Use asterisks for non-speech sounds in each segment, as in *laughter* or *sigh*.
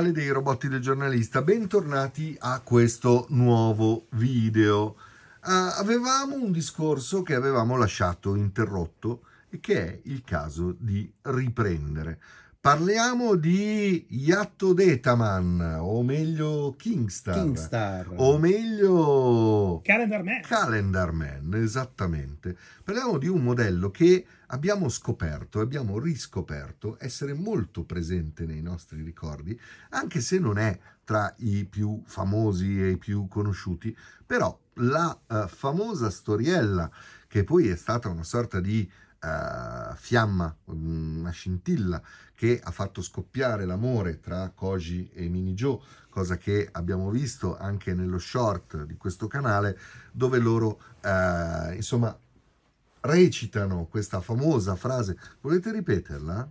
canale dei robotti del giornalista, bentornati a questo nuovo video. Uh, avevamo un discorso che avevamo lasciato interrotto e che è il caso di riprendere. Parliamo di Yatto Detaman, o meglio Kingstar, Kingstar. o meglio Calendar Man. Calendar Man, esattamente. Parliamo di un modello che abbiamo scoperto, abbiamo riscoperto essere molto presente nei nostri ricordi, anche se non è tra i più famosi e i più conosciuti, però la eh, famosa storiella che poi è stata una sorta di uh, fiamma, mm, una scintilla che ha fatto scoppiare l'amore tra Koji e Mini Joe, cosa che abbiamo visto anche nello short di questo canale, dove loro uh, insomma recitano questa famosa frase. Volete ripeterla?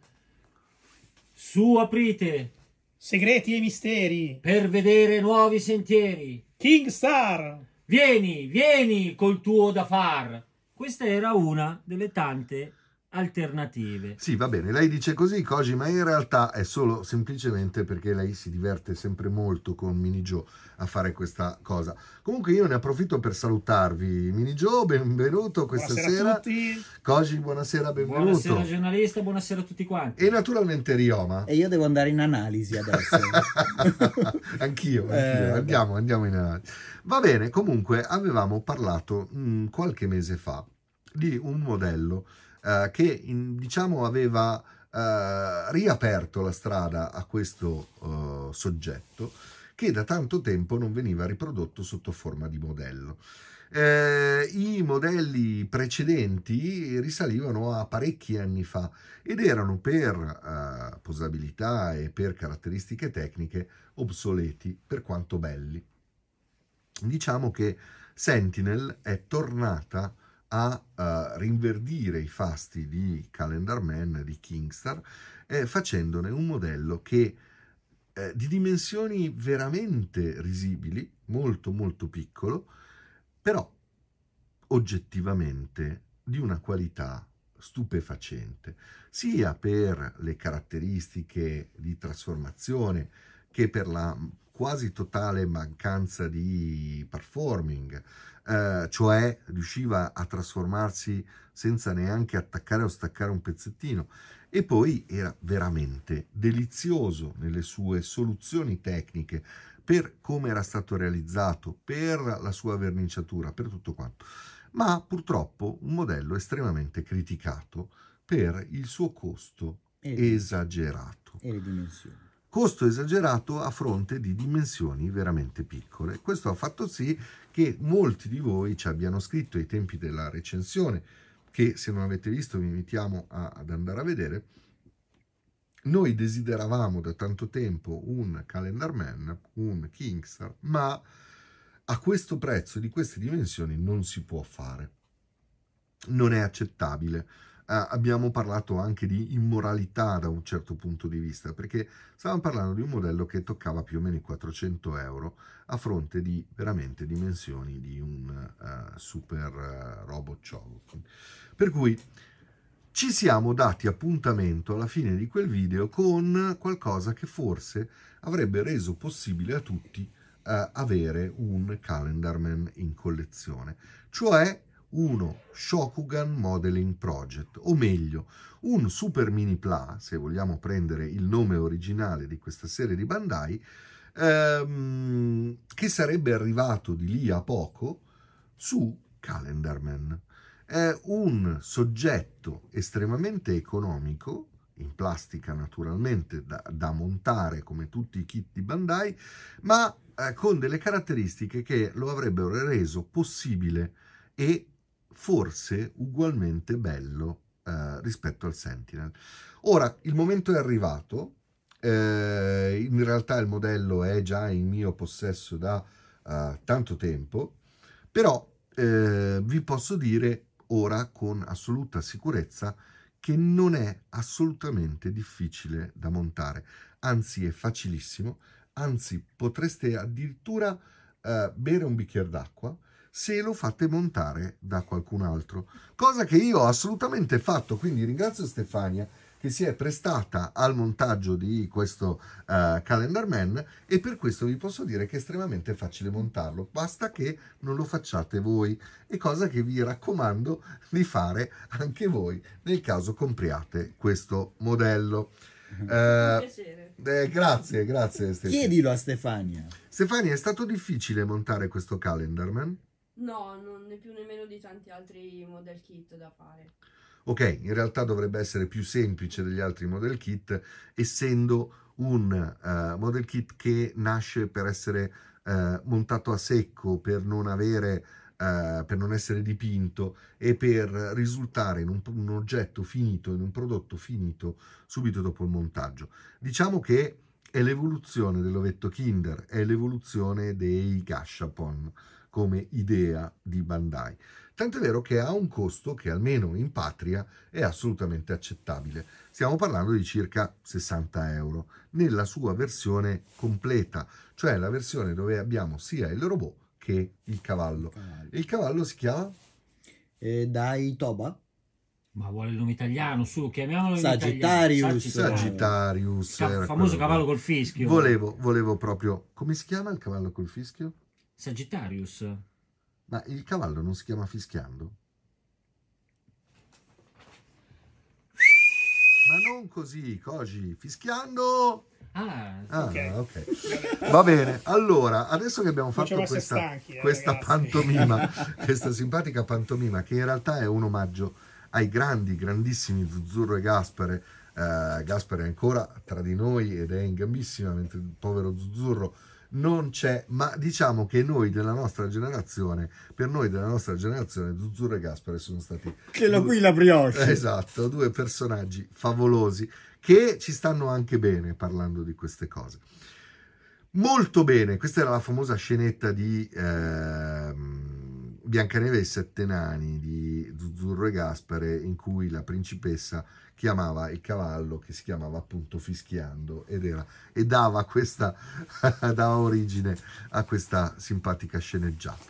Su aprite! Segreti e misteri! Per vedere nuovi sentieri! King Star! Vieni, vieni col tuo da far! Questa era una delle tante alternative. Sì, va bene, lei dice così, Koji, ma in realtà è solo semplicemente perché lei si diverte sempre molto con Mini Joe a fare questa cosa. Comunque io ne approfitto per salutarvi. Mini Joe, benvenuto questa buonasera sera. A tutti. Koji, buonasera, benvenuto. Buonasera giornalista, buonasera a tutti quanti. E naturalmente Rioma. E io devo andare in analisi adesso. *laughs* anch'io, anch'io. Eh, andiamo, andiamo in analisi. Va bene, comunque avevamo parlato mh, mm, qualche mese fa di un modello eh, che in, diciamo aveva eh, riaperto la strada a questo eh, soggetto che da tanto tempo non veniva riprodotto sotto forma di modello. Eh, I modelli precedenti risalivano a parecchi anni fa ed erano per eh, posabilità e per caratteristiche tecniche obsoleti, per quanto belli. Diciamo che Sentinel è tornata a uh, rinverdire i fasti di Calendar Man, di Kingstar, eh, facendone un modello che eh, di dimensioni veramente risibili, molto molto piccolo, però oggettivamente di una qualità stupefacente, sia per le caratteristiche di trasformazione che per la quasi totale mancanza di performing, eh, cioè riusciva a trasformarsi senza neanche attaccare o staccare un pezzettino e poi era veramente delizioso nelle sue soluzioni tecniche per come era stato realizzato, per la sua verniciatura, per tutto quanto, ma purtroppo un modello estremamente criticato per il suo costo esagerato. E le dimensioni costo esagerato a fronte di dimensioni veramente piccole. Questo ha fatto sì che molti di voi ci abbiano scritto ai tempi della recensione, che se non avete visto vi invitiamo a, ad andare a vedere, noi desideravamo da tanto tempo un Calendar Man, un Kingstar, ma a questo prezzo, di queste dimensioni, non si può fare. Non è accettabile abbiamo parlato anche di immoralità da un certo punto di vista, perché stavamo parlando di un modello che toccava più o meno i 400 euro a fronte di veramente dimensioni di un uh, super uh, robot Chogokin. Per cui ci siamo dati appuntamento alla fine di quel video con qualcosa che forse avrebbe reso possibile a tutti uh, avere un Calendar Man in collezione, cioè uno Shokugan Modeling Project, o meglio, un super mini PLA, se vogliamo prendere il nome originale di questa serie di Bandai, ehm, che sarebbe arrivato di lì a poco su Calendarman. È un soggetto estremamente economico, in plastica naturalmente, da, da montare come tutti i kit di Bandai, ma eh, con delle caratteristiche che lo avrebbero reso possibile e forse ugualmente bello eh, rispetto al Sentinel. Ora, il momento è arrivato, eh, in realtà il modello è già in mio possesso da eh, tanto tempo, però eh, vi posso dire ora con assoluta sicurezza che non è assolutamente difficile da montare, anzi è facilissimo, anzi potreste addirittura eh, bere un bicchiere d'acqua, se lo fate montare da qualcun altro, cosa che io ho assolutamente fatto, quindi ringrazio Stefania che si è prestata al montaggio di questo uh, Calendar Man e per questo vi posso dire che è estremamente facile montarlo, basta che non lo facciate voi e cosa che vi raccomando di fare anche voi nel caso compriate questo modello. Uh, eh, grazie, grazie. Stefania. Chiedilo a Stefania. Stefania, è stato difficile montare questo Calendar Man? No, non è più nemmeno di tanti altri model kit da fare. Ok, in realtà dovrebbe essere più semplice degli altri model kit, essendo un uh, model kit che nasce per essere uh, montato a secco, per non avere Uh, per non essere dipinto e per risultare in un, un, oggetto finito, in un prodotto finito subito dopo il montaggio. Diciamo che è l'evoluzione dell'ovetto Kinder, è l'evoluzione dei Gashapon come idea di Bandai. Tant'è vero che ha un costo che almeno in patria è assolutamente accettabile. Stiamo parlando di circa 60 euro nella sua versione completa, cioè la versione dove abbiamo sia il robot che il cavallo. Il cavallo si chiama? Eh, dai Toba. Ma vuole il nome italiano, su, chiamiamolo Sagittarius. Italiano. Sagittarius. Il Ca- ecco. famoso cavallo col fischio. Volevo, volevo proprio... Come si chiama il cavallo col fischio? Sagittarius. Ma il cavallo non si chiama fischiando? Ma non così, Koji, fischiando! Ah, ah okay. ok. Va bene, allora, adesso che abbiamo fatto questa, stanchi, eh, questa pantomima, *laughs* questa simpatica pantomima, che in realtà è un omaggio ai grandi, grandissimi Zuzzurro e Gaspare, uh, eh, Gaspare è ancora tra di noi ed è in gambissima, mentre il povero Zuzzurro non c'è, ma diciamo che noi della nostra generazione, per noi della nostra generazione, Zuzzurro e Gaspare sono stati... Che la qui la brioche! Esatto, due personaggi favolosi che ci stanno anche bene parlando di queste cose. Molto bene, questa era la famosa scenetta di... Ehm, Biancaneve e i sette nani di Zuzzurro e Gaspare in cui la principessa chiamava il cavallo che si chiamava appunto Fischiando ed era, e dava, questa, *laughs* dava origine a questa simpatica sceneggiata.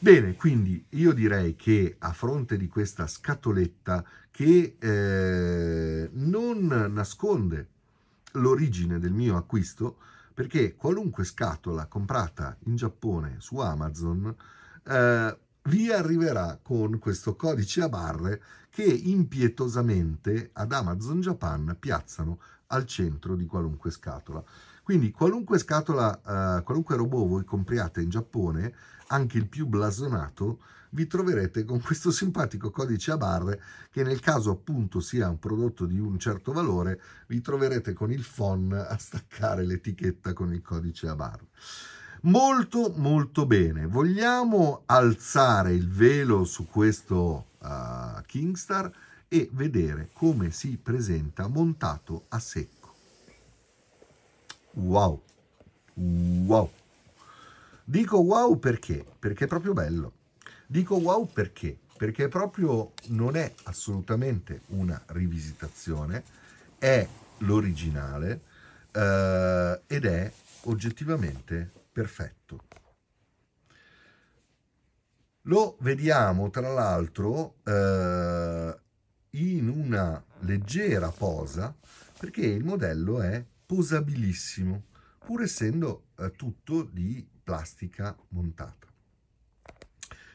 Bene, quindi io direi che a fronte di questa scatoletta che eh, non nasconde l'origine del mio acquisto, perché qualunque scatola comprata in Giappone su Amazon eh, vi arriverà con questo codice a barre che impietosamente ad Amazon Japan piazzano al centro di qualunque scatola. Quindi qualunque scatola, eh, qualunque robot voi compriate in Giappone, anche il più blasonato, vi troverete con questo simpatico codice a barre che nel caso appunto sia un prodotto di un certo valore, vi troverete con il phon a staccare l'etichetta con il codice a barre molto molto bene. Vogliamo alzare il velo su questo uh, Kingstar e vedere come si presenta montato a secco. Wow! Wow! Dico wow perché? Perché è proprio bello. Dico wow perché? Perché proprio non è assolutamente una rivisitazione, è l'originale eh, ed è oggettivamente perfetto. Lo vediamo tra l'altro eh, in una leggera posa perché il modello è posabilissimo pur essendo eh, tutto di plastica montata.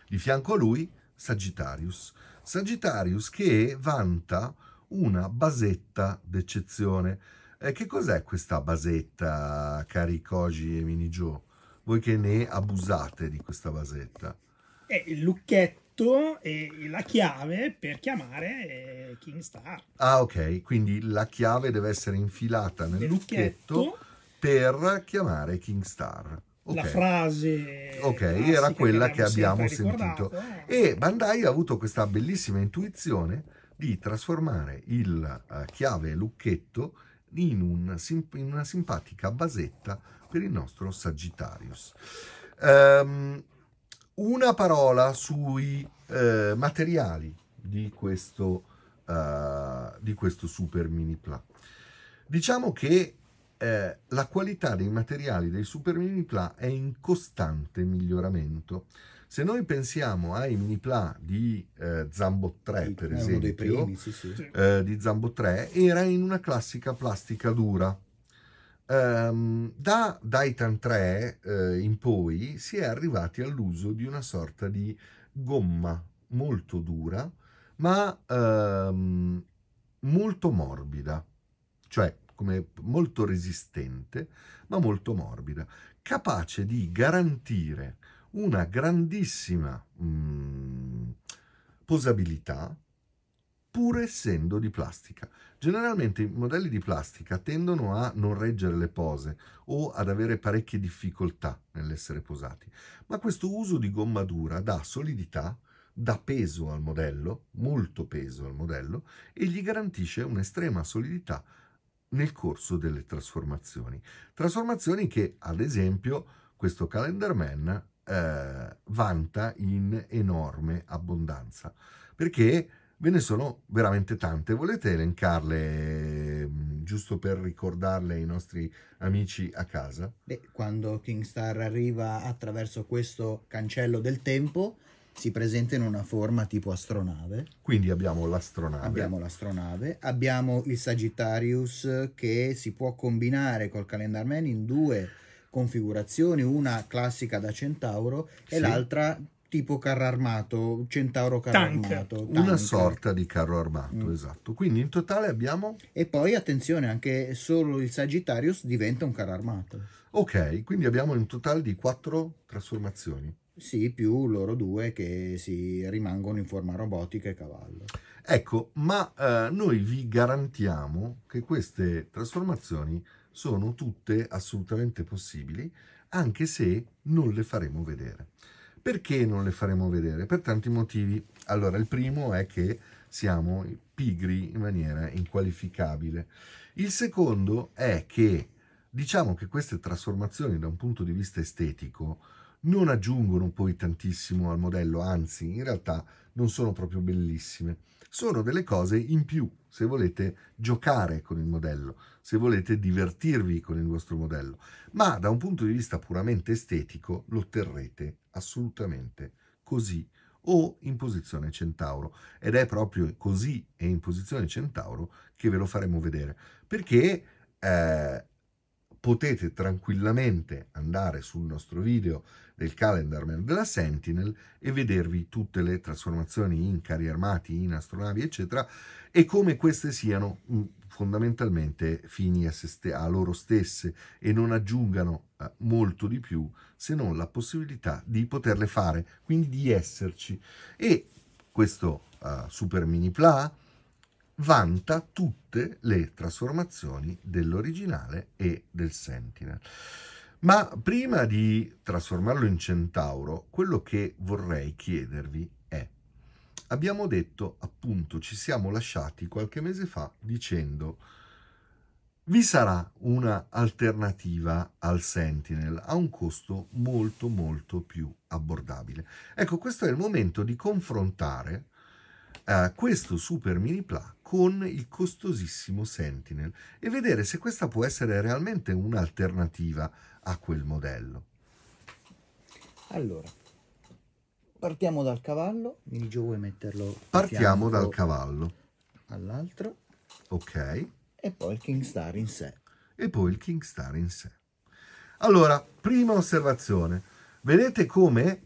Di fianco a lui Sagittarius. Sagittarius che vanta una basetta d'eccezione. Eh, che cos'è questa basetta, cari Koji e Mini Joe? voi che ne abusate di questa vasetta. È il lucchetto e la chiave per chiamare eh, King Star. Ah, ok. Quindi la chiave deve essere infilata nel lucchetto, lucchetto per chiamare King Star. Okay. La frase ok, era quella che abbiamo, che abbiamo sentito. Eh. E Bandai ha avuto questa bellissima intuizione di trasformare il eh, chiave lucchetto in, un, in una simpatica basetta per il nostro Sagittarius. Um, una parola sui eh, materiali di questo, uh, di questo super mini pla. Diciamo che eh, la qualità dei materiali dei super mini pla è in costante miglioramento. Se noi pensiamo ai mini pla di eh, Zambo 3, per esempio, primi, sì, sì. Eh, di Zambo 3, era in una classica plastica dura, Um, da Daitan 3 eh, in poi si è arrivati all'uso di una sorta di gomma molto dura ma ehm, molto morbida, cioè come molto resistente ma molto morbida, capace di garantire una grandissima mh, mm, posabilità pur essendo di plastica. Generalmente i modelli di plastica tendono a non reggere le pose o ad avere parecchie difficoltà nell'essere posati, ma questo uso di gomma dura dà solidità, dà peso al modello, molto peso al modello, e gli garantisce un'estrema solidità nel corso delle trasformazioni. Trasformazioni che, ad esempio, questo Calendar Man eh, vanta in enorme abbondanza, perché Ve ne sono veramente tante. Volete elencarle mm, giusto per ricordarle ai nostri amici a casa? Beh, quando Kingstar arriva attraverso questo cancello del tempo, si presenta in una forma tipo astronave. Quindi abbiamo l'astronave. Abbiamo l'astronave, abbiamo il Sagittarius che si può combinare col Calendar Man in due configurazioni, una classica da centauro sì. e l'altra tipo carro armato, centauro carro tank. armato. Tank. Una sorta di carro armato, mm. esatto. Quindi in totale abbiamo... E poi attenzione, anche solo il Sagittarius diventa un carro armato. Ok, quindi abbiamo un totale di quattro trasformazioni. Sì, più loro due che si rimangono in forma robotica e cavallo. Ecco, ma eh, noi vi garantiamo che queste trasformazioni sono tutte assolutamente possibili, anche se non le faremo vedere. Perché non le faremo vedere? Per tanti motivi. Allora, il primo è che siamo pigri in maniera inqualificabile. Il secondo è che diciamo che queste trasformazioni da un punto di vista estetico non aggiungono poi tantissimo al modello, anzi in realtà non sono proprio bellissime. Sono delle cose in più se volete giocare con il modello, se volete divertirvi con il vostro modello, ma da un punto di vista puramente estetico lo otterrete assolutamente così o in posizione centauro ed è proprio così e in posizione centauro che ve lo faremo vedere perché eh, potete tranquillamente andare sul nostro video del calendarman della Sentinel e vedervi tutte le trasformazioni in carri armati, in astronavi, eccetera, e come queste siano mm, fondamentalmente fini a, ste, a loro stesse e non aggiungano eh, molto di più se non la possibilità di poterle fare, quindi di esserci. E questo eh, Super Mini Pla vanta tutte le trasformazioni dell'originale e del Sentinel. Ma prima di trasformarlo in centauro, quello che vorrei chiedervi abbiamo detto, appunto, ci siamo lasciati qualche mese fa dicendo vi sarà una alternativa al Sentinel a un costo molto molto più abbordabile. Ecco, questo è il momento di confrontare eh, questo Super Mini Pla con il costosissimo Sentinel e vedere se questa può essere realmente un'alternativa a quel modello. Allora, Partiamo dal cavallo. Nigio vuoi metterlo? Partiamo dal cavallo. All'altro. Ok. E poi il King Star in sé. E poi il King Star in sé. Allora, prima osservazione. Vedete come,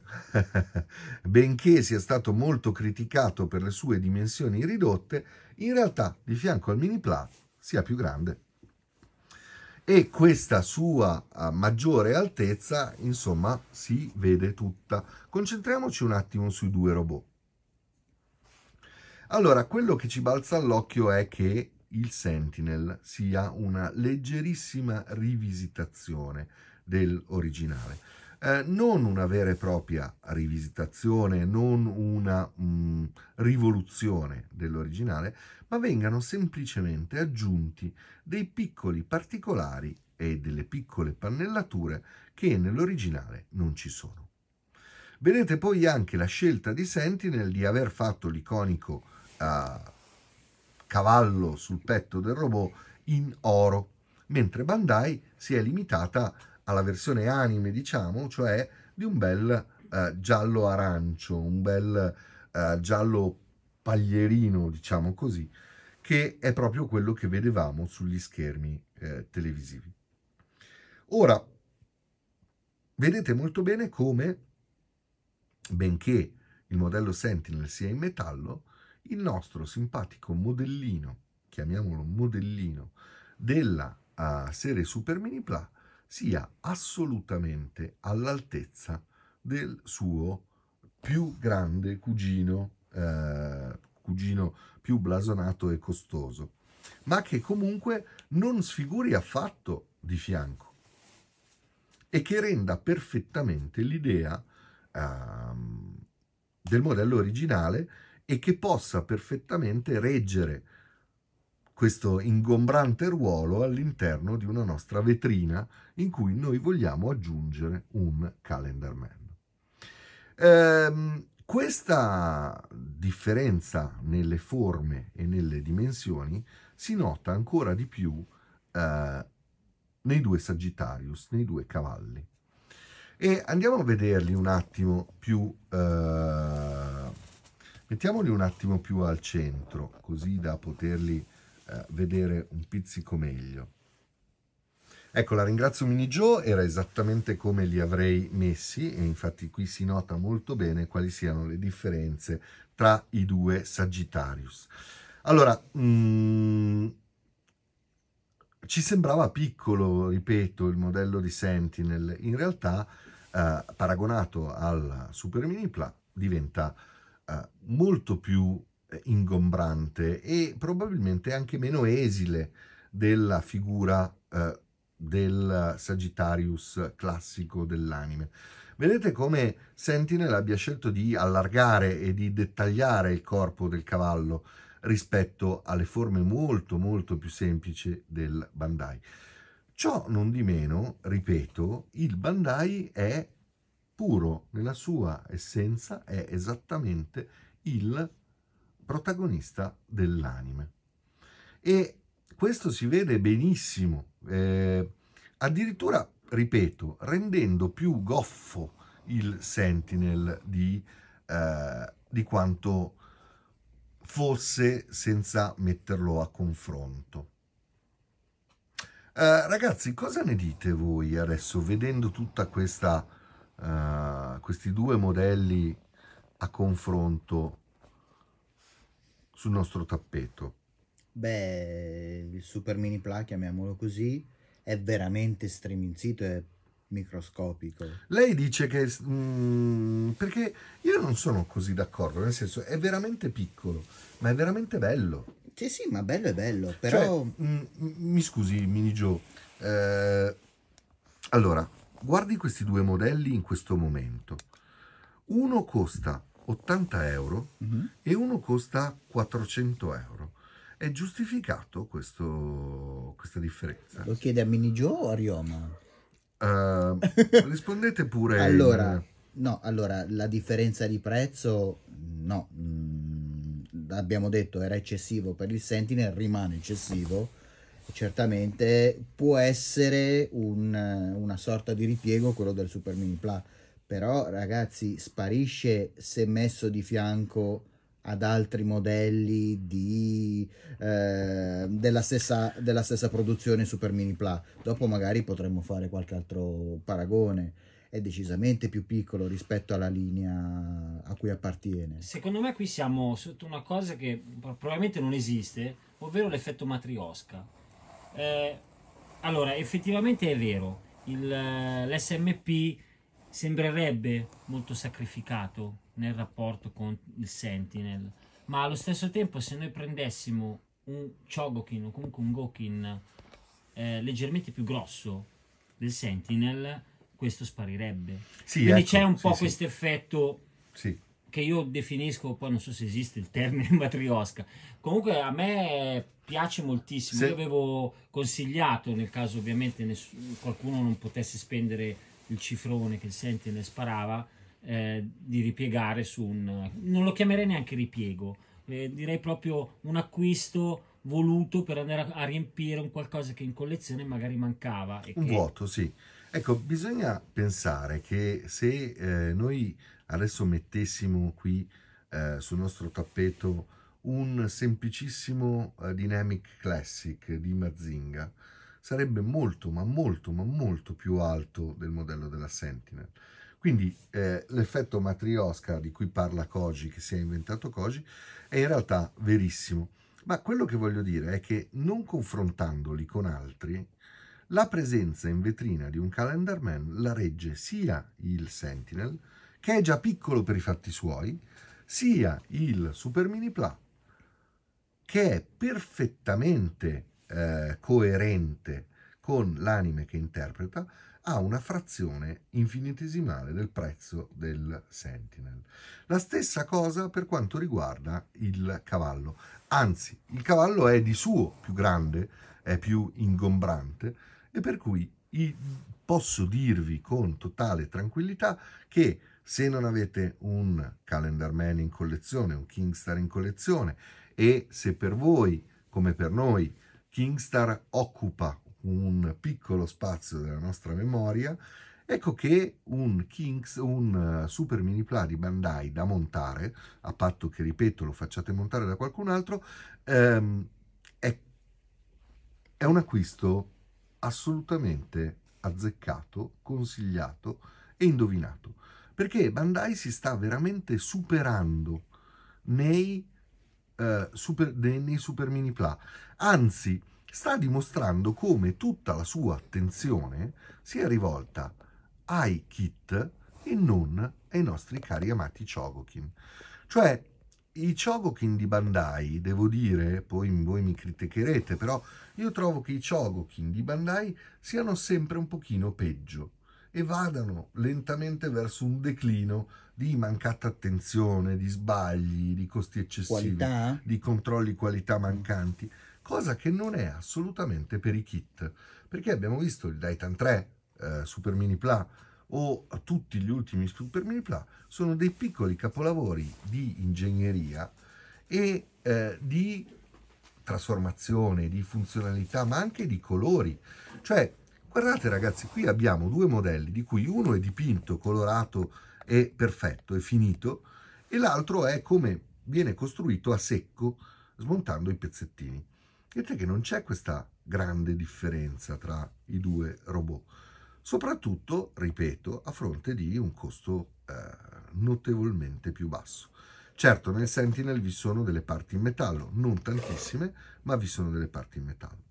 *laughs* benché sia stato molto criticato per le sue dimensioni ridotte, in realtà di fianco al mini plat sia più grande e questa sua ah, maggiore altezza, insomma, si vede tutta. Concentriamoci un attimo sui due robot. Allora, quello che ci balza all'occhio è che il Sentinel sia una leggerissima rivisitazione dell'originale. Eh, non una vera e propria rivisitazione, non una mh, mm, rivoluzione dell'originale, ma vengano semplicemente aggiunti dei piccoli particolari e delle piccole pannellature che nell'originale non ci sono. Vedete poi anche la scelta di Sentinel di aver fatto l'iconico eh, cavallo sul petto del robot in oro, mentre Bandai si è limitata a alla versione anime, diciamo, cioè di un bel eh, giallo arancio, un bel eh, giallo paglierino, diciamo così, che è proprio quello che vedevamo sugli schermi eh, televisivi. Ora, vedete molto bene come, benché il modello Sentinel sia in metallo, il nostro simpatico modellino, chiamiamolo modellino, della uh, serie Super Mini Pla sia assolutamente all'altezza del suo più grande cugino, eh, cugino più blasonato e costoso, ma che comunque non sfiguri affatto di fianco e che renda perfettamente l'idea ehm, del modello originale e che possa perfettamente reggere questo ingombrante ruolo all'interno di una nostra vetrina in cui noi vogliamo aggiungere un calendar man. Ehm, questa differenza nelle forme e nelle dimensioni si nota ancora di più eh, nei due Sagittarius, nei due cavalli. E andiamo a vederli un attimo più... Eh, mettiamoli un attimo più al centro, così da poterli eh, vedere un pizzico meglio. Ecco, la ringrazio Mini Joe, era esattamente come li avrei messi e infatti qui si nota molto bene quali siano le differenze tra i due Sagittarius. Allora, mh, mm, ci sembrava piccolo, ripeto, il modello di Sentinel, in realtà eh, paragonato al Super Mini Pla diventa eh, molto più ingombrante e probabilmente anche meno esile della figura eh, del Sagittarius classico dell'anime. Vedete come Sentinel abbia scelto di allargare e di dettagliare il corpo del cavallo rispetto alle forme molto molto più semplici del Bandai. Ciò non di meno, ripeto, il Bandai è puro nella sua essenza, è esattamente il protagonista dell'anime. E questo si vede benissimo, eh, addirittura, ripeto, rendendo più goffo il Sentinel di, eh, di quanto fosse senza metterlo a confronto. Eh, ragazzi, cosa ne dite voi adesso vedendo tutta questa, eh, questi due modelli a confronto sul nostro tappeto? Beh, il Super Mini Pla, chiamiamolo così, è veramente streminzito e microscopico. Lei dice che... Mm, perché io non sono così d'accordo, nel senso è veramente piccolo, ma è veramente bello. Sì, sì, ma bello è bello, cioè, però... Cioè, mm, mi scusi, Mini Joe. Eh, allora, guardi questi due modelli in questo momento. Uno costa 80 euro mm-hmm. e uno costa 400 euro. È giustificato questo, questa differenza? Lo chiede a Mini Minigio o a Rioma? Uh, *laughs* rispondete pure. allora, in... no, allora, la differenza di prezzo, no, mh, mm, abbiamo detto era eccessivo per il Sentinel, rimane eccessivo. Certamente può essere un, una sorta di ripiego quello del Super Mini Plus però ragazzi sparisce se messo di fianco ad altri modelli di, eh, della, stessa, della stessa produzione Super Mini Pla. Dopo magari potremmo fare qualche altro paragone. È decisamente più piccolo rispetto alla linea a cui appartiene. Secondo me qui siamo sotto una cosa che probabilmente non esiste, ovvero l'effetto matriosca. Eh, allora, effettivamente è vero, il, eh, l'SMP sembrerebbe molto sacrificato nel rapporto con il Sentinel, ma allo stesso tempo se noi prendessimo un Chogokin o comunque un Gokin eh, leggermente più grosso del Sentinel, questo sparirebbe. Sì, Quindi ecco, c'è un po' sì, questo sì. effetto che io definisco, poi non so se esiste il termine *laughs* matriosca, comunque a me piace moltissimo, io avevo consigliato nel caso ovviamente nessuno, qualcuno non potesse spendere il cifrone che il Sentinel sparava, eh, di ripiegare su un... non lo chiamerei neanche ripiego, eh, direi proprio un acquisto voluto per andare a, riempire un qualcosa che in collezione magari mancava. E un che... vuoto, sì. Ecco, bisogna pensare che se eh, noi adesso mettessimo qui eh, sul nostro tappeto un semplicissimo eh, Dynamic Classic di Mazinga, sarebbe molto, ma molto, ma molto più alto del modello della Sentinel. Quindi eh, l'effetto matriosca di cui parla Koji, che si è inventato Koji, è in realtà verissimo. Ma quello che voglio dire è che non confrontandoli con altri, la presenza in vetrina di un Calendar Man la regge sia il Sentinel, che è già piccolo per i fatti suoi, sia il Super Mini Pla, che è perfettamente eh, coerente con l'anime che interpreta a una frazione infinitesimale del prezzo del Sentinel. La stessa cosa per quanto riguarda il cavallo, anzi il cavallo è di suo più grande, è più ingombrante e per cui posso dirvi con totale tranquillità che se non avete un Calendar Man in collezione, un Kingstar in collezione e se per voi, come per noi, Kingstar occupa un piccolo spazio della nostra memoria, ecco che un, Kings, un eh, Super Mini Pla di Bandai da montare, a patto che, ripeto, lo facciate montare da qualcun altro, ehm, è, è un acquisto assolutamente azzeccato, consigliato e indovinato, perché Bandai si sta veramente superando nei eh, super, nei super mini pla. Anzi, sta dimostrando come tutta la sua attenzione sia rivolta ai kit e non ai nostri cari amati Chogokin. Cioè, i Chogokin di Bandai, devo dire, poi voi mi criticherete, però io trovo che i Chogokin di Bandai siano sempre un pochino peggio e vadano lentamente verso un declino di mancata attenzione, di sbagli, di costi eccessivi, qualità. di controlli qualità mancanti, cosa che non è assolutamente per i kit, perché abbiamo visto il Daitan 3 eh, Super Mini Pla o tutti gli ultimi Super Mini Pla sono dei piccoli capolavori di ingegneria e eh, di trasformazione, di funzionalità, ma anche di colori. Cioè, Guardate ragazzi, qui abbiamo due modelli, di cui uno è dipinto, colorato e perfetto, è finito, e l'altro è come viene costruito a secco, smontando i pezzettini. Vedete che non c'è questa grande differenza tra i due robot, soprattutto, ripeto, a fronte di un costo eh, notevolmente più basso. Certo, nel Sentinel vi sono delle parti in metallo, non tantissime, ma vi sono delle parti in metallo.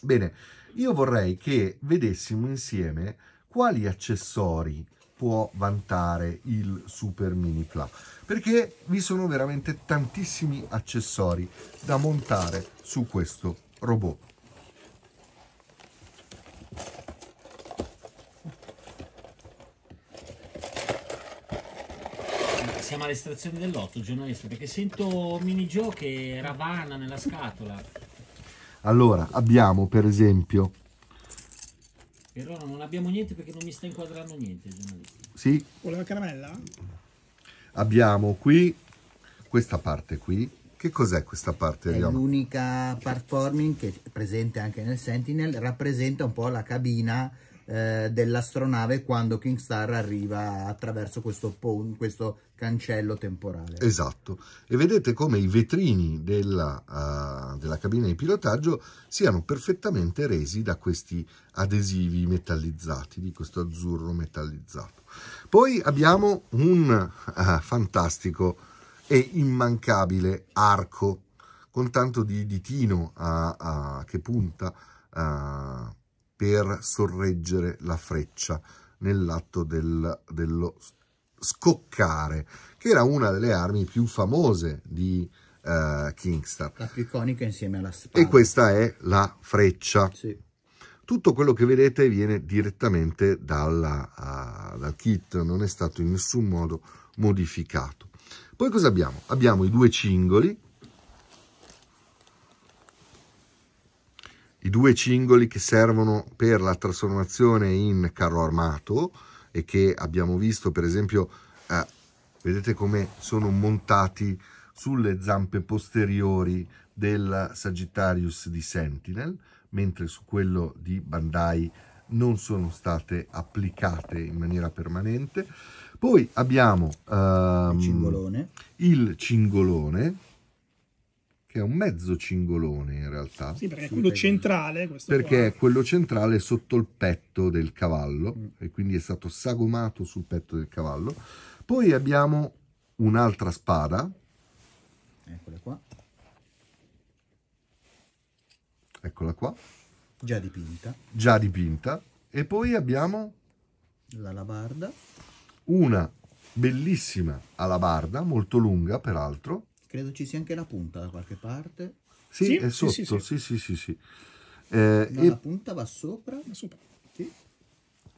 Bene, io vorrei che vedessimo insieme quali accessori può vantare il Super Mini Pla perché vi sono veramente tantissimi accessori da montare su questo robot. Siamo all'estrazione dell'otto, giornalista, perché sento mini giochi e ravana nella scatola. Allora, abbiamo per esempio... Per ora non abbiamo niente perché non mi sta inquadrando niente. Sì. Voleva caramella? Abbiamo qui questa parte qui. Che cos'è questa parte? È l'unica performing che è presente anche nel Sentinel, rappresenta un po' la cabina eh, dell'astronave quando Kingstar arriva attraverso questo, questo, cancello temporale. Esatto, e vedete come i vetrini della, uh, della cabina di pilotaggio siano perfettamente resi da questi adesivi metallizzati, di questo azzurro metallizzato. Poi abbiamo un uh, fantastico e immancabile arco con tanto di ditino a, a, che punta a, eh, per sorreggere la freccia nell'atto del, dello scoccare, che era una delle armi più famose di uh, Kingstar. La più iconica insieme alla spada. E questa è la freccia. Sì. Tutto quello che vedete viene direttamente dalla, uh, dal kit, non è stato in nessun modo modificato. Poi cosa abbiamo? Abbiamo i due cingoli, i due cingoli che servono per la trasformazione in carro armato e che abbiamo visto per esempio eh, vedete come sono montati sulle zampe posteriori del Sagittarius di Sentinel mentre su quello di Bandai non sono state applicate in maniera permanente poi abbiamo ehm, il, cingolone. il cingolone che è un mezzo cingolone in realtà. Sì, perché è quello centrale. Perché è quello centrale sotto il petto del cavallo mm. e quindi è stato sagomato sul petto del cavallo. Poi abbiamo un'altra spada. Eccola qua. Eccola qua. Già dipinta. Già dipinta. E poi abbiamo... La labarda. Una bellissima alabarda, molto lunga peraltro, Credo ci sia anche la punta da qualche parte. Sì, sì è sotto, sì, sì, sì. sì, sì, sì. Eh, e... La punta va sopra, va sopra. Sì.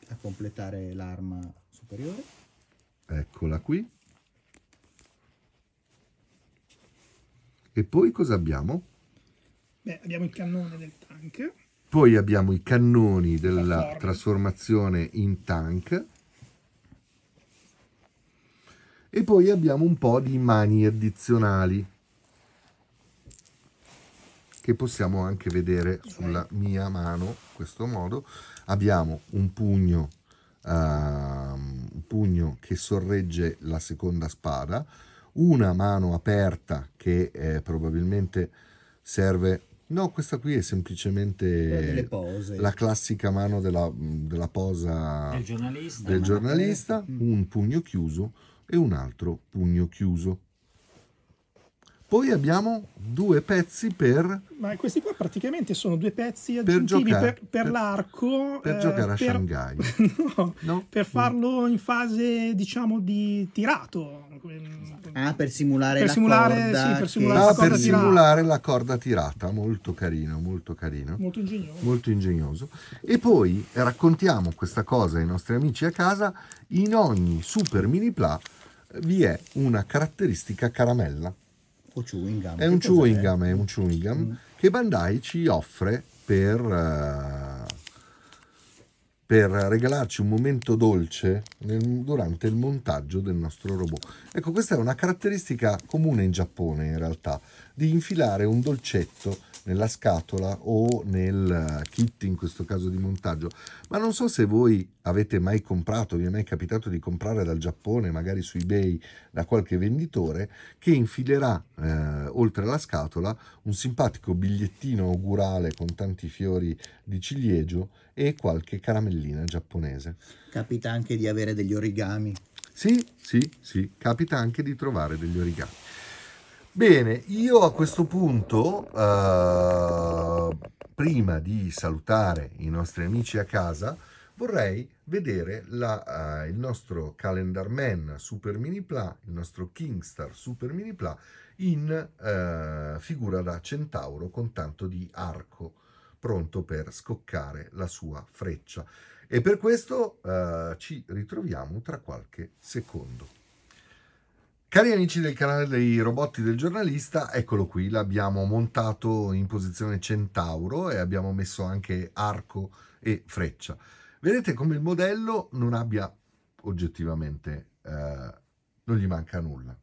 a completare l'arma superiore. Eccola qui. E poi cosa abbiamo? Beh, abbiamo il cannone del tank. Poi abbiamo i cannoni della trasformazione in tank e poi abbiamo un po' di mani addizionali che possiamo anche vedere sulla mia mano in questo modo abbiamo un pugno, uh, un pugno che sorregge la seconda spada una mano aperta che eh, probabilmente serve no questa qui è semplicemente la classica mano della, della posa del giornalista, del giornalista un pugno chiuso e un altro pugno chiuso. Poi abbiamo due pezzi per... Ma questi qua praticamente sono due pezzi aggiuntivi per, giocare, per, per, per l'arco. Per eh, giocare a Shanghai. *laughs* No, no, per farlo in fase, diciamo, di tirato. Ah, per simulare per la simulare, corda. Sì, per simulare, che... la, ah, corda simulare la, corda tirata. Molto carino, molto carino. Molto ingegnoso. Molto ingegnoso. E poi raccontiamo questa cosa ai nostri amici a casa in ogni super mini pla vi è una caratteristica caramella. O chewing gum. È un chewing gum, è un chewing gum mm. che Bandai ci offre per, uh, per regalarci un momento dolce nel, durante il montaggio del nostro robot. Ecco, questa è una caratteristica comune in Giappone in realtà, di infilare un dolcetto nella scatola o nel eh, kit in questo caso di montaggio ma non so se voi avete mai comprato, vi è mai capitato di comprare dal Giappone, magari su eBay, da qualche venditore, che infilerà eh, oltre la scatola un simpatico bigliettino augurale con tanti fiori di ciliegio e qualche caramellina giapponese. Capita anche di avere degli origami. Sì, sì, sì, capita anche di trovare degli origami. Bene, io a questo punto, eh, prima di salutare i nostri amici a casa, vorrei vedere la, uh, il nostro Calendar Man Super Mini Pla, il nostro Kingstar Super Mini Pla in uh, figura da centauro con tanto di arco pronto per scoccare la sua freccia. E per questo uh, ci ritroviamo tra qualche secondo. Cari amici del canale dei robotti del giornalista, eccolo qui, l'abbiamo montato in posizione centauro e abbiamo messo anche arco e freccia. Vedete come il modello non abbia oggettivamente, eh, non gli manca nulla.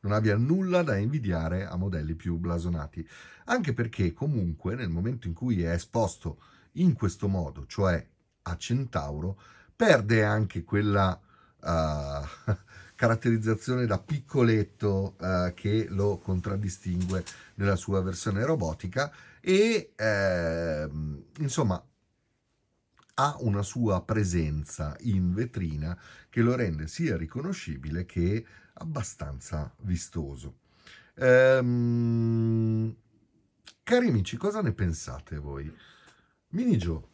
Non abbia nulla da invidiare a modelli più blasonati, anche perché comunque nel momento in cui è esposto in questo modo, cioè a Centauro, perde anche quella uh, *laughs* caratterizzazione da piccoletto uh, che lo contraddistingue nella sua versione robotica e uh, insomma ha una sua presenza in vetrina che lo rende sia riconoscibile che abbastanza vistoso. Ehm, cari amici, cosa ne pensate voi? Minigio.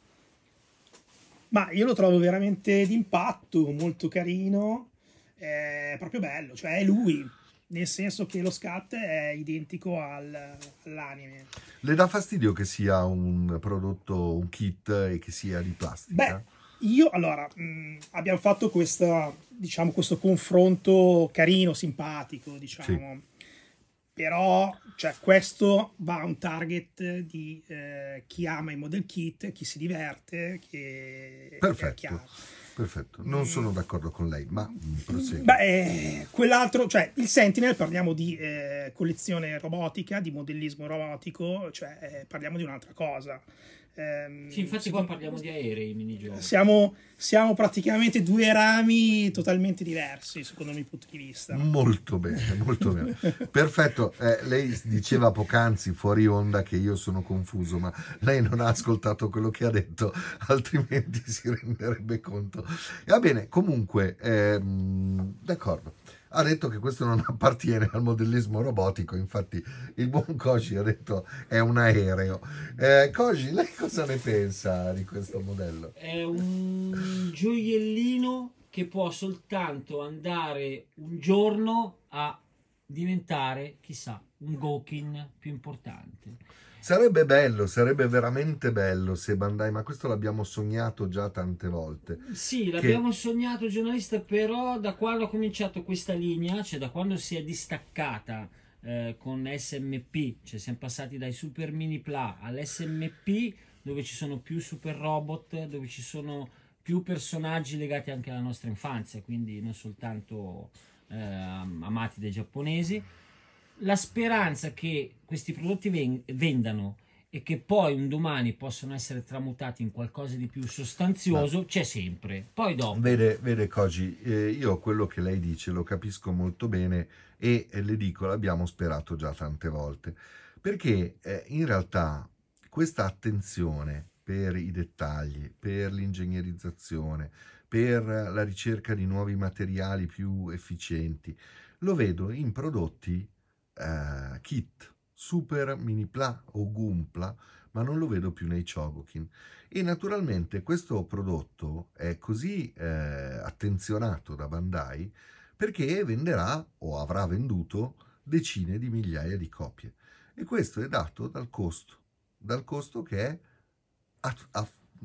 Ma io lo trovo veramente d'impatto, molto carino, è proprio bello, cioè è lui, nel senso che lo scat è identico al, all'anime. Le dà fastidio che sia un prodotto, un kit e che sia di plastica? Beh, io allora mh, mm, abbiamo fatto questa, diciamo, questo confronto carino, simpatico, diciamo. Sì. Però cioè, questo va a un target di eh, chi ama i model kit, chi si diverte, chi, Perfetto. Chi Perfetto, non sono d'accordo con lei, ma proseguo. Beh, eh, quell'altro, cioè il Sentinel, parliamo di eh, collezione robotica, di modellismo robotico, cioè eh, parliamo di un'altra cosa. Ehm, sì, infatti qua parliamo di aerei, minigiochi. Siamo, siamo praticamente due rami totalmente diversi, secondo il mio punto di vista. Molto bene, molto bene. *laughs* Perfetto, eh, lei diceva poc'anzi fuori onda che io sono confuso, ma lei non ha ascoltato quello che ha detto, *laughs* altrimenti si renderebbe conto. Va bene, comunque, ehm, d'accordo ha detto che questo non *laughs* appartiene al modellismo robotico, infatti il buon Koji ha detto è un aereo. Eh, Koji, lei cosa ne pensa di questo modello? È un gioiellino che può soltanto andare un giorno a diventare, chissà, un Gokin più importante. Sarebbe bello, sarebbe veramente bello se Bandai, ma questo l'abbiamo sognato già tante volte. Sì, l'abbiamo che... sognato giornalista, però da quando ha cominciato questa linea, cioè da quando si è distaccata eh, con SMP, cioè siamo passati dai Super Mini Pla all'SMP, dove ci sono più Super Robot, dove ci sono più personaggi legati anche alla nostra infanzia, quindi non soltanto eh, amati dai giapponesi la speranza che questi prodotti vendano e che poi un domani possano essere tramutati in qualcosa di più sostanzioso c'è sempre. Poi dopo. Vede, vede Koji, eh, io quello che lei dice lo capisco molto bene e le dico, l'abbiamo sperato già tante volte, perché eh, in realtà questa attenzione per i dettagli, per l'ingegnerizzazione, per la ricerca di nuovi materiali più efficienti, lo vedo in prodotti uh, Kit, Super mini pla o Gumpla, ma non lo vedo più nei Chogokin. E naturalmente questo prodotto è così eh, attenzionato da Bandai perché venderà o avrà venduto decine di migliaia di copie. E questo è dato dal costo, dal costo che è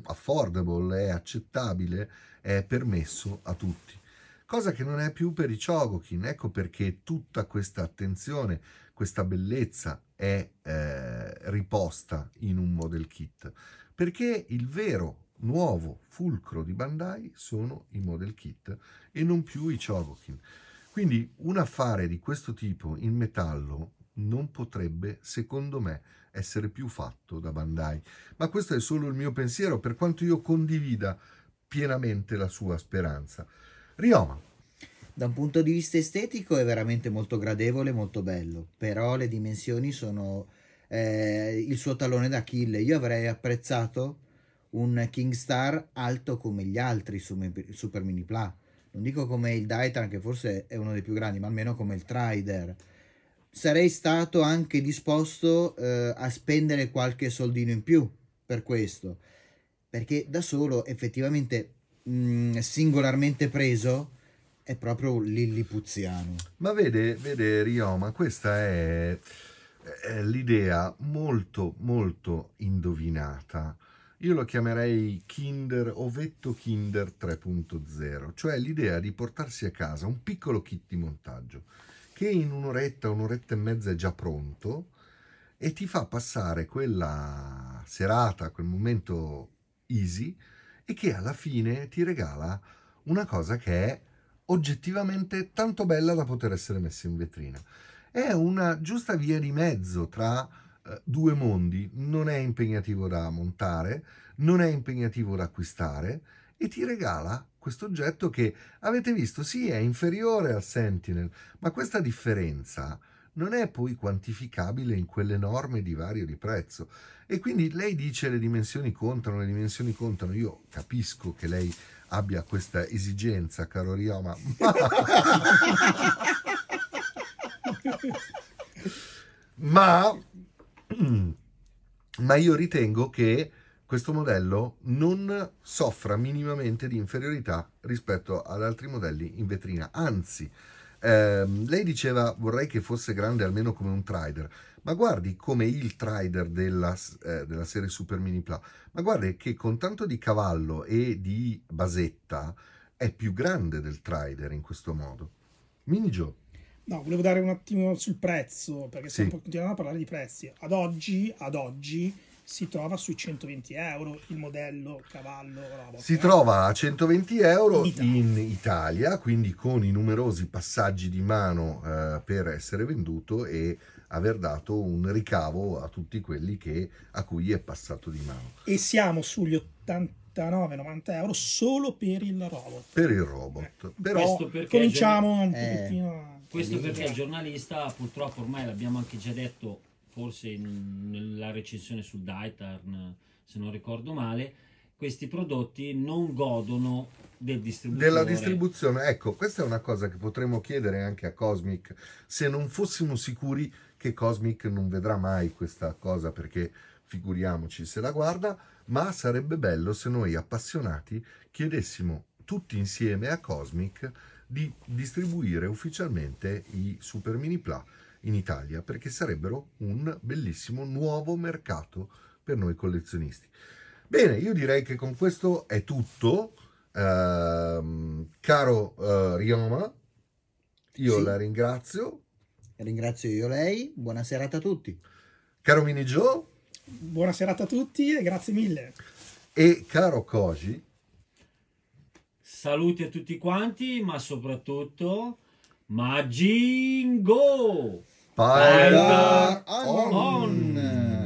affordable, è accettabile, è permesso a tutti cosa che non è più per i Chogokin. Ecco perché tutta questa attenzione, questa bellezza è eh, riposta in un model kit, perché il vero nuovo fulcro di Bandai sono i model kit e non più i Chogokin. Quindi un affare di questo tipo in metallo non potrebbe, secondo me, essere più fatto da Bandai. Ma questo è solo il mio pensiero, per quanto io condivida pienamente la sua speranza. Rioma. Da un punto di vista estetico è veramente molto gradevole, molto bello, però le dimensioni sono eh, il suo tallone d'Achille. Io avrei apprezzato un Kingstar alto come gli altri Super Mini Pla. Non dico come il Daitan, che forse è uno dei più grandi, ma almeno come il Trider. Sarei stato anche disposto eh, a spendere qualche soldino in più per questo, perché da solo effettivamente Mm, singolarmente preso è proprio lillipuziano. Ma vede, vede Rioma, questa è, è l'idea molto, molto indovinata. Io lo chiamerei Kinder, ovetto Kinder 3.0, cioè l'idea di portarsi a casa un piccolo kit di montaggio che in un'oretta, un'oretta e mezza è già pronto e ti fa passare quella serata, quel momento easy, e che alla fine ti regala una cosa che è oggettivamente tanto bella da poter essere messa in vetrina. È una giusta via di mezzo tra eh, due mondi, non è impegnativo da montare, non è impegnativo da acquistare e ti regala questo oggetto che avete visto, sì, è inferiore al Sentinel, ma questa differenza non è poi quantificabile in quell'enorme divario di prezzo. E quindi lei dice le dimensioni contano, le dimensioni contano. Io capisco che lei abbia questa esigenza, caro Rioma, *laughs* ma... ma io ritengo che questo modello non soffra minimamente di inferiorità rispetto ad altri modelli in vetrina, anzi eh, lei diceva vorrei che fosse grande almeno come un trader, ma guardi come il trader della, eh, della serie Super Mini Pla, ma guardi che con tanto di cavallo e di basetta è più grande del trader in questo modo. Mini Joe. No, volevo dare un attimo sul prezzo, perché sì. stiamo continuando a parlare di prezzi. Ad oggi, ad oggi si trova sui 120 euro il modello cavallo roba. Si trova a 120 euro in Italia, in Italia quindi con i numerosi passaggi di mano eh, per essere venduto e aver dato un ricavo a tutti quelli che, a cui è passato di mano. E siamo sugli 89-90 euro solo per il robot. Per il robot. Eh, Però cominciamo un eh. pochettino... Questo perché il giornalista, purtroppo ormai l'abbiamo anche già detto forse in, nella recensione su Dytarn, se non ricordo male, questi prodotti non godono del distributore. Della distribuzione, ecco, questa è una cosa che potremmo chiedere anche a Cosmic, se non fossimo sicuri che Cosmic non vedrà mai questa cosa, perché figuriamoci se la guarda, ma sarebbe bello se noi appassionati chiedessimo tutti insieme a Cosmic di distribuire ufficialmente i Super Mini Pla in Italia perché sarebbero un bellissimo nuovo mercato per noi collezionisti. Bene, io direi che con questo è tutto. Eh, caro eh, Rioma, io sì. la ringrazio. Ringrazio io lei, buona serata a tutti. Caro Mini Joe. Buona serata a tutti e grazie mille. E caro Koji. Saluti a tutti quanti, ma soprattutto Magingo! Hayda not on.